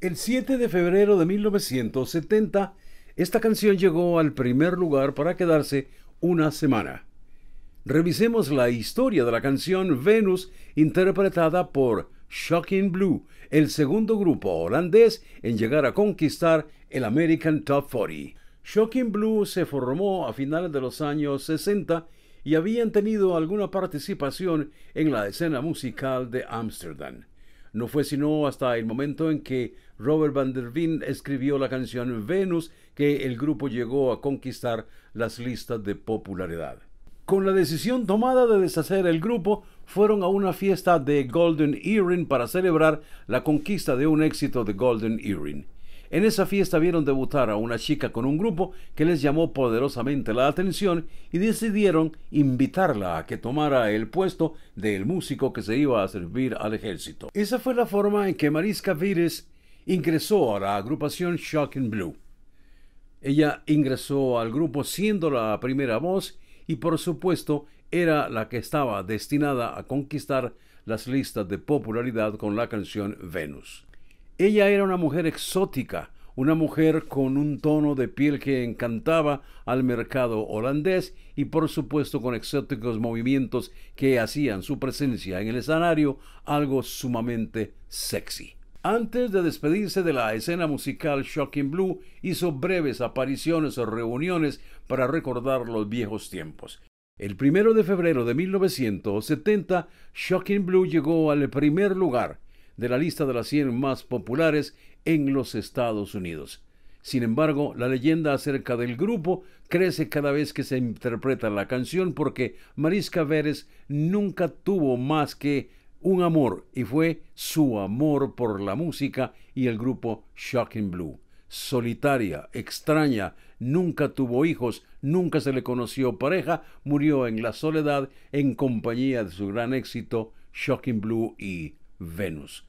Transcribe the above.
El 7 de febrero de 1970, esta canción llegó al primer lugar para quedarse una semana. Revisemos la historia de la canción Venus interpretada por Shocking Blue, el segundo grupo holandés en llegar a conquistar el American Top 40. Shocking Blue se formó a finales de los años 60 y habían tenido alguna participación en la escena musical de Ámsterdam. No fue sino hasta el momento en que Robert Van der Veen escribió la canción Venus que el grupo llegó a conquistar las listas de popularidad. Con la decisión tomada de deshacer el grupo, fueron a una fiesta de Golden Earring para celebrar la conquista de un éxito de Golden Earring. En esa fiesta vieron debutar a una chica con un grupo que les llamó poderosamente la atención y decidieron invitarla a que tomara el puesto del músico que se iba a servir al ejército. Esa fue la forma en que Mariska Vires ingresó a la agrupación Shocking Blue. Ella ingresó al grupo siendo la primera voz y por supuesto era la que estaba destinada a conquistar las listas de popularidad con la canción Venus. Ella era una mujer exótica, una mujer con un tono de piel que encantaba al mercado holandés y por supuesto con exóticos movimientos que hacían su presencia en el escenario algo sumamente sexy. Antes de despedirse de la escena musical Shocking Blue, hizo breves apariciones o reuniones para recordar los viejos tiempos. El primero de febrero de 1970, Shocking Blue llegó al primer lugar de la lista de las 100 más populares en los Estados Unidos. Sin embargo, la leyenda acerca del grupo crece cada vez que se interpreta la canción porque Marisca Vélez nunca tuvo más que un amor y fue su amor por la música y el grupo Shocking Blue. Solitaria, extraña, nunca tuvo hijos, nunca se le conoció pareja, murió en la soledad en compañía de su gran éxito Shocking Blue y Venus.